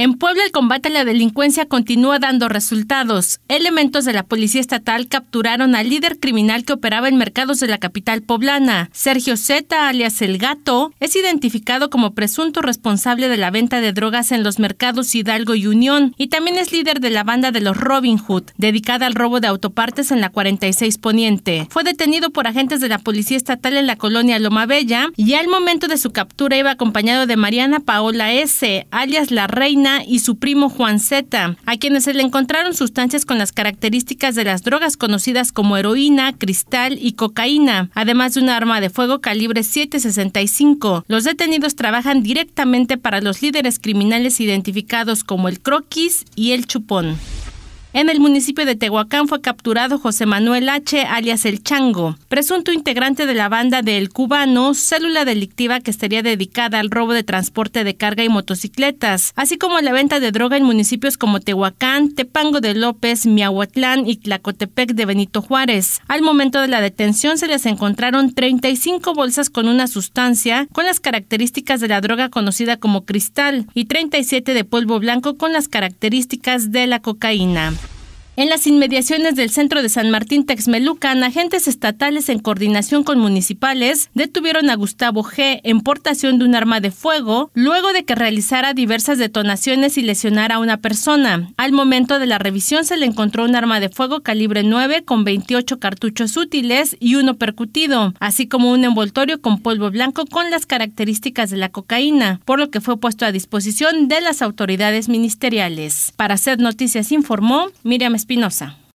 En Puebla el combate a la delincuencia continúa dando resultados. Elementos de la Policía Estatal capturaron al líder criminal que operaba en mercados de la capital poblana. Sergio Zeta, alias El Gato, es identificado como presunto responsable de la venta de drogas en los mercados Hidalgo y Unión y también es líder de la banda de los Robin Hood, dedicada al robo de autopartes en la 46 Poniente. Fue detenido por agentes de la Policía Estatal en la colonia Loma Bella y al momento de su captura iba acompañado de Mariana Paola S., alias La Reina y su primo Juan Zeta, a quienes se le encontraron sustancias con las características de las drogas conocidas como heroína, cristal y cocaína, además de un arma de fuego calibre 765. Los detenidos trabajan directamente para los líderes criminales identificados como el Croquis y el Chupón. En el municipio de Tehuacán fue capturado José Manuel H., alias El Chango, presunto integrante de la banda de El Cubano, célula delictiva que estaría dedicada al robo de transporte de carga y motocicletas, así como la venta de droga en municipios como Tehuacán, Tepango de López, Miahuatlán y Tlacotepec de Benito Juárez. Al momento de la detención se les encontraron 35 bolsas con una sustancia con las características de la droga conocida como cristal y 37 de polvo blanco con las características de la cocaína. En las inmediaciones del centro de San Martín Texmelucan, agentes estatales en coordinación con municipales detuvieron a Gustavo G. en portación de un arma de fuego, luego de que realizara diversas detonaciones y lesionara a una persona. Al momento de la revisión se le encontró un arma de fuego calibre 9 con 28 cartuchos útiles y uno percutido, así como un envoltorio con polvo blanco con las características de la cocaína, por lo que fue puesto a disposición de las autoridades ministeriales. Para hacer noticias informó Miriam PINOSA